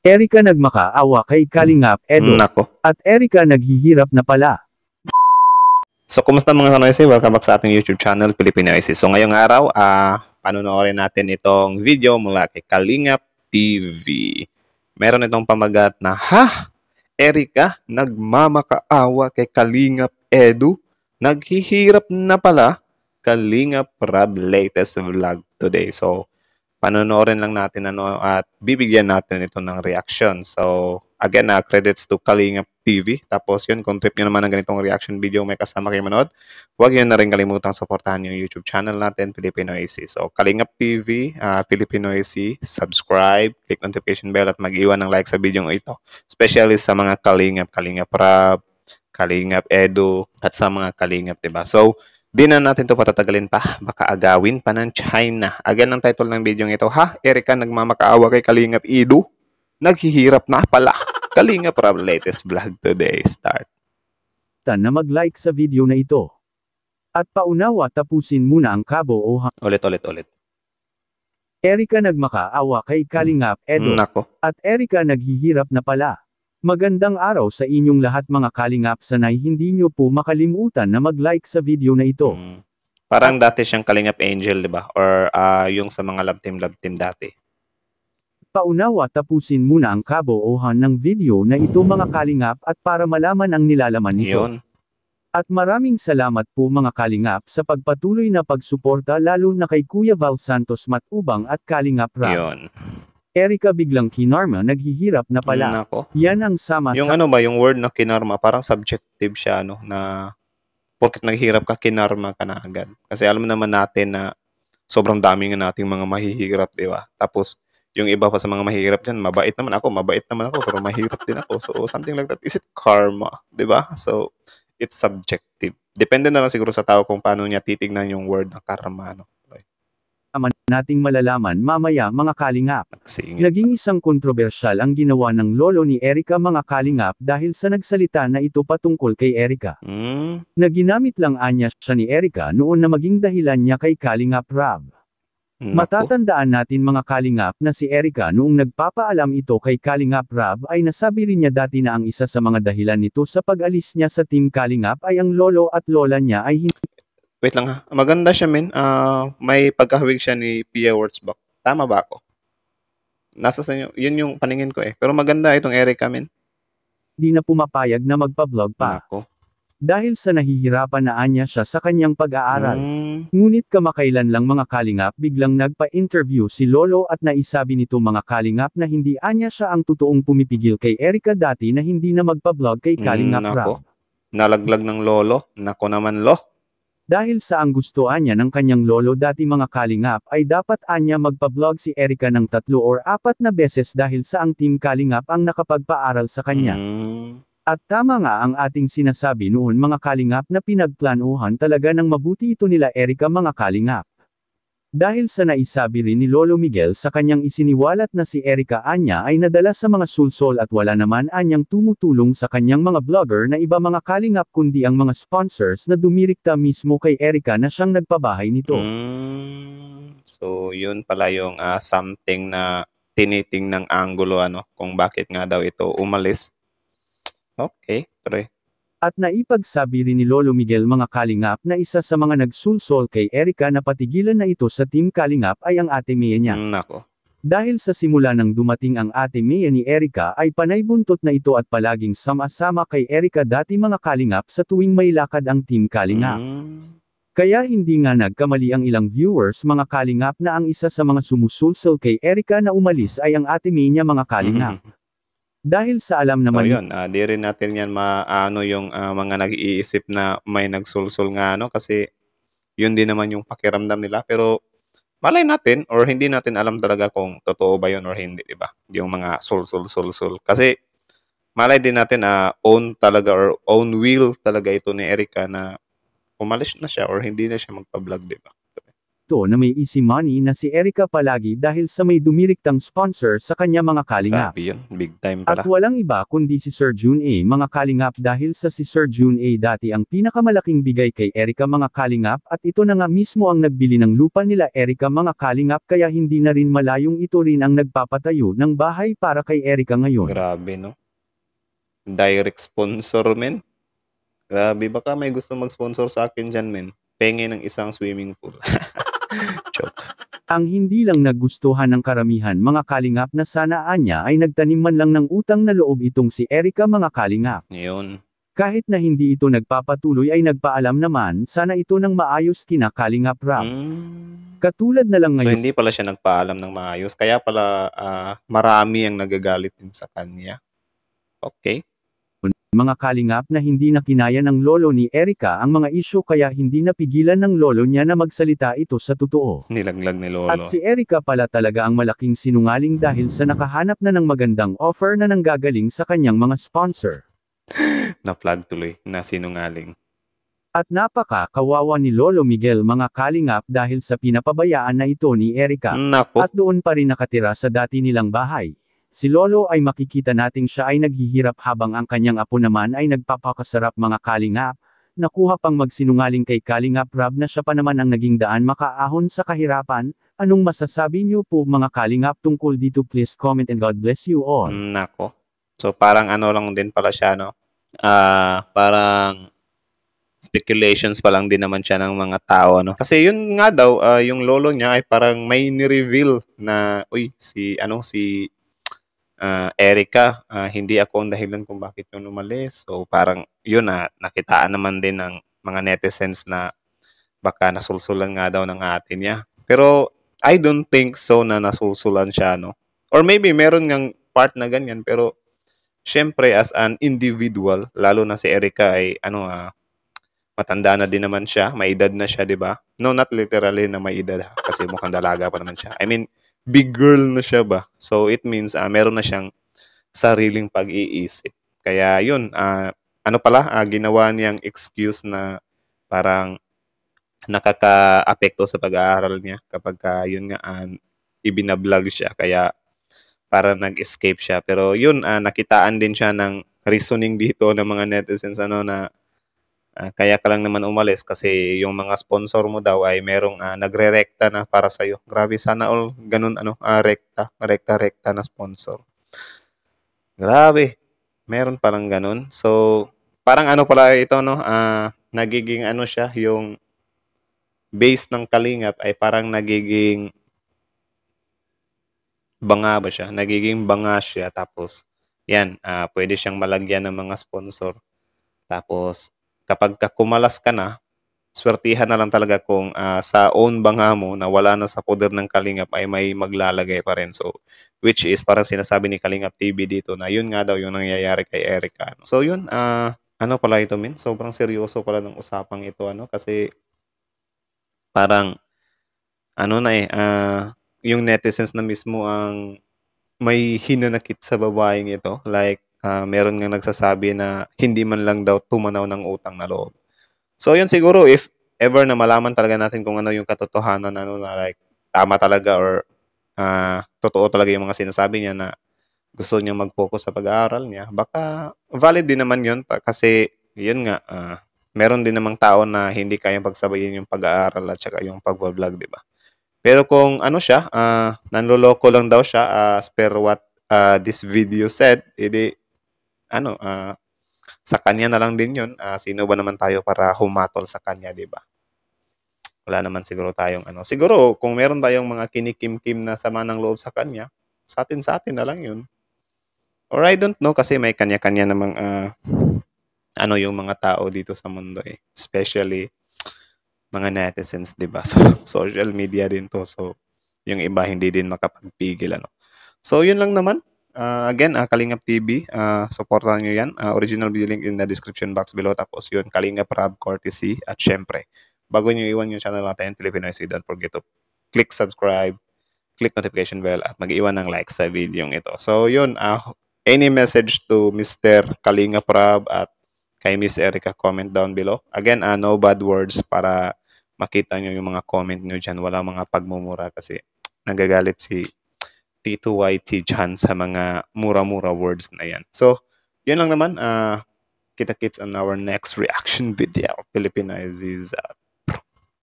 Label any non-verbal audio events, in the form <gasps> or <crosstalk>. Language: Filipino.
Erika nagmakaawa kay Kalingap mm. Edo. Nako. At Erika naghihirap na pala. So, kumusta mga kanoysi? Welcome back sa ating YouTube channel, Filipino Oasis. So, ngayong araw, ah, uh, panonoorin natin itong video mula kay Kalingap TV. Meron itong pamagat na, Ha? Erika, nagmamakaawa kay Kalingap Edo. Naghihirap na pala? Kalingap Rab latest vlog today. So, panonoorin lang natin ano at bibigyan natin ito ng reaction. So, again, na uh, credits to Kalingap TV. Tapos yun, kung trip nyo naman ng ganitong reaction video, may kasama kayo manood, huwag yun na rin kalimutang supportahan yung YouTube channel natin, Filipino AC. So, Kalingap TV, uh, ah, Filipino AC, subscribe, click notification bell at mag-iwan ng like sa video ito. Especially sa mga Kalingap, Kalingap Rap, Kalingap Edu, at sa mga Kalingap, diba? So, Di na natin to patatagalin pa, baka agawin pa ng China. Again ang title ng video ito ha, Erika nagmamakaawa kay Kalingap Idu, naghihirap na pala. <laughs> Kalingap Rob latest vlog today, start. Ta na mag-like sa video na ito. At paunawa tapusin muna ang kabo o ha- Ulit, ulit, ulit. Erika nagmakaawa kay Kalingap Edo. Nako. At Erika naghihirap na pala. Magandang araw sa inyong lahat mga kalingap sanay hindi nyo po makalimutan na mag-like sa video na ito. Hmm. Parang dati siyang kalingap angel, di ba? Or uh, yung sa mga love team, love team dati. Paunawa tapusin muna ang kaboohan ng video na ito mga kalingap at para malaman ang nilalaman nito. Yun. At maraming salamat po mga kalingap sa pagpatuloy na pagsuporta lalo na kay Kuya Val Santos Matubang at Kalingap Rap. Yun. Erika biglang kinarma naghihirap na pala. Mm, ako. Yan ang sama yung sa... ano ba, yung word na kinarma, parang subjective siya, ano, na porket naghihirap ka, kinarma ka na agad. Kasi alam naman natin na sobrang dami nga nating mga mahihirap, di ba? Tapos, yung iba pa sa mga mahihirap dyan, mabait naman ako, mabait naman ako, pero mahirap din ako. So, something like that. Is it karma? Di ba So, it's subjective. Depende na lang siguro sa tao kung paano niya titignan yung word na karma. No? naman nating malalaman mamaya mga kalingap. Naging isang kontrobersyal ang ginawa ng lolo ni Erika mga kalingap dahil sa nagsalita na ito patungkol kay Erika. Mm? Na ginamit lang anya siya ni Erika noon na maging dahilan niya kay kalingap Rab. Naku. Matatandaan natin mga kalingap na si Erika noong nagpapaalam ito kay Kalingap Rab ay nasabi rin niya dati na ang isa sa mga dahilan nito sa pag-alis niya sa Team Kalingap ay ang lolo at lola niya ay hindi Wait lang ha. Maganda siya, men. Uh, ah, may pagkahawig siya ni Pia Wurzbach. Tama ba ako? Nasa sa inyo. Yun yung paningin ko eh. Pero maganda itong Erica, men. Di na pumapayag na magpa-vlog pa. Ako. Dahil sa nahihirapan na anya siya sa kanyang pag-aaral. Mm. Ngunit kamakailan lang mga kalingap biglang nagpa-interview si Lolo at naisabi nito mga kalingap na hindi anya siya ang totoong pumipigil kay Erica dati na hindi na magpa-vlog kay Kalingap mm, Nalaglag ng Lolo. Nako naman, Lo. Dahil sa ang gusto niya ng kanyang lolo dati mga kalingap ay dapat anya magpa-vlog si Erika ng tatlo or apat na beses dahil sa ang team kalingap ang nakapagpaaral sa kanya. Hmm. At tama nga ang ating sinasabi noon mga kalingap na pinagplanuhan talaga ng mabuti ito nila Erika mga kalingap. Dahil sa naisabi rin ni Lolo Miguel sa kanyang isiniwalat na si Erika Anya ay nadala sa mga sulsol at wala naman anyang tumutulong sa kanyang mga vlogger na iba mga kalingap kundi ang mga sponsors na dumirikta mismo kay Erika na siyang nagpabahay nito. Mm, so yun pala yung uh, something na tiniting ng angulo ano kung bakit nga daw ito umalis. Okay, pre. At naipagsabi rin ni Lolo Miguel mga Kalingap na isa sa mga nagsulsol kay Erika na patigilan na ito sa Team Kalingap ay ang ate Mia niya. Hmm, nako. Dahil sa simula nang dumating ang ate Mia ni Erika ay panay buntot na ito at palaging sama-sama kay Erika dati mga Kalingap sa tuwing may lakad ang Team Kalingap. Mm. Kaya hindi nga nagkamali ang ilang viewers mga Kalingap na ang isa sa mga sumusulsol kay Erika na umalis ay ang ate Mia niya mga Kalingap. Mm. Dahil sa alam So naman 'yun, ah, di rin natin 'yan maano yung, ah, mga nag-iisip na may nagsulsul nga ano kasi 'yun din naman yung pakiramdam nila pero malay natin or hindi natin alam talaga kung totoo ba 'yun or hindi, 'di ba? Yung mga sulsul-sulsul. Kasi malay din natin na ah, own talaga or own will talaga ito ni Erica na umalis na siya or hindi na siya magpa-vlog, 'di ba? ito na may easy money na si Erika palagi dahil sa may dumiriktang sponsor sa kanya mga kalingap. big time pala. At walang iba kundi si Sir June A mga kalingap dahil sa si Sir June A dati ang pinakamalaking bigay kay Erika mga kalingap at ito na nga mismo ang nagbili ng lupa nila Erika mga kalingap kaya hindi na rin malayong ito rin ang nagpapatayo ng bahay para kay Erika ngayon. Grabe no. Direct sponsor men. Grabe, baka may gusto mag-sponsor sa akin dyan men. Penge ng isang swimming pool. <laughs> Joke. Ang hindi lang nagustuhan ng karamihan mga kalingap na sanaan niya ay nagtanim man lang ng utang na loob itong si Erika mga kalingap. Ngayon. Kahit na hindi ito nagpapatuloy ay nagpaalam naman sana ito ng maayos kina kalingap rap. Mm. Katulad na lang ngayon. So hindi pala siya nagpaalam ng maayos kaya pala uh, marami ang nagagalit din sa kanya. Okay mga kalingap na hindi na kinaya ng lolo ni Erika ang mga isyo kaya hindi napigilan ng lolo niya na magsalita ito sa totoo. Nilanglang ni lolo. At si Erika pala talaga ang malaking sinungaling dahil sa nakahanap na ng magandang offer na nanggagaling sa kanyang mga sponsor. <gasps> Na-plug tuloy, na sinungaling. At napaka kawawa ni Lolo Miguel mga kalingap dahil sa pinapabayaan na ito ni Erika. Nako. At doon pa rin nakatira sa dati nilang bahay. Si Lolo ay makikita nating siya ay naghihirap habang ang kanyang apo naman ay nagpapakasarap mga kalingap, nakuha pang magsinungaling kay Kalingap Rab na siya pa naman ang naging daan makaahon sa kahirapan, anong masasabi niyo po mga Kalingap tungkol dito please comment and God bless you all. Mm, nako. So parang ano lang din pala siya no? Uh, parang speculations pa lang din naman siya ng mga tao no. Kasi yun nga daw uh, yung lolo niya ay parang may ni-reveal na uy si ano si uh, Erica, uh, hindi ako ang dahilan kung bakit yun umalis. So parang yun na ah, nakitaan naman din ng mga netizens na baka nasulsulan nga daw ng ate niya. Pero I don't think so na nasulsulan siya, no? Or maybe meron ngang part na ganyan, pero syempre as an individual, lalo na si Erica ay ano ah, uh, matanda na din naman siya, may edad na siya, di ba? No, not literally na may edad, kasi mukhang dalaga pa naman siya. I mean, big girl na siya ba? So it means uh, meron na siyang sariling pag-iisip. Kaya yun, uh, ano pala, uh, ginawa niyang excuse na parang nakaka-apekto sa pag-aaral niya kapag uh, yun nga uh, ibinablog siya kaya para nag-escape siya pero yun uh, nakitaan din siya ng reasoning dito ng mga netizens ano na Uh, kaya ka lang naman umalis kasi yung mga sponsor mo daw ay merong uh, nagre-rekta na para sa iyo. Grabe, sana all ganun, ano, uh, rekta, rekta-rekta na sponsor. Grabe, meron palang ganun. So, parang ano pala ito, no? Uh, nagiging ano siya, yung base ng kalingap ay parang nagiging banga ba siya? Nagiging banga siya. Tapos, yan, uh, pwede siyang malagyan ng mga sponsor. Tapos, kapag kumalas ka na, swertihan na lang talaga kung uh, sa own banga mo na wala na sa poder ng Kalingap ay may maglalagay pa rin. So, which is parang sinasabi ni Kalingap TV dito na yun nga daw yung nangyayari kay Erica. So, yun, uh, ano pala ito, Min? Sobrang seryoso pala ng usapang ito, ano? Kasi parang, ano na eh, uh, yung netizens na mismo ang may hinanakit sa babaeng ito. Like, uh, meron nga nagsasabi na hindi man lang daw tumanaw ng utang na loob. So yun siguro if ever na malaman talaga natin kung ano yung katotohanan ano na like tama talaga or uh, totoo talaga yung mga sinasabi niya na gusto niya mag-focus sa pag-aaral niya, baka valid din naman yun pa, kasi yun nga, uh, meron din namang tao na hindi kayang pagsabayin yung pag-aaral at saka yung pag-vlog, di ba? Pero kung ano siya, uh, nanloloko lang daw siya uh, as per what uh, this video said, edi ano, uh, sa kanya na lang din yun. Uh, sino ba naman tayo para humatol sa kanya, di ba? Wala naman siguro tayong ano. Siguro, kung meron tayong mga kinikimkim na sama ng loob sa kanya, sa atin sa atin na lang yun. Or I don't know kasi may kanya-kanya namang uh, ano yung mga tao dito sa mundo eh. Especially mga netizens, 'di ba? <laughs> So social media din 'to. So yung iba hindi din makapagpigil ano. So yun lang naman. Uh, again, uh, Kalingap TV, uh, ah, supportan nyo yan. Uh, original video link in the description box below. Tapos yun, Kalingap Rab Courtesy. At syempre, bago nyo iwan yung channel natin, Filipino IC, don't forget to click subscribe, click notification bell, at mag-iwan ng like sa video ito. So yun, uh, any message to Mr. Kalingap Rab at kay Miss Erica, comment down below. Again, uh, no bad words para makita nyo yung mga comment nyo dyan. Wala mga pagmumura kasi nagagalit si Tito YT dyan sa mga mura-mura words na yan. So, yun lang naman. Uh, kita-kits on our next reaction video. Filipinizes out. Ah,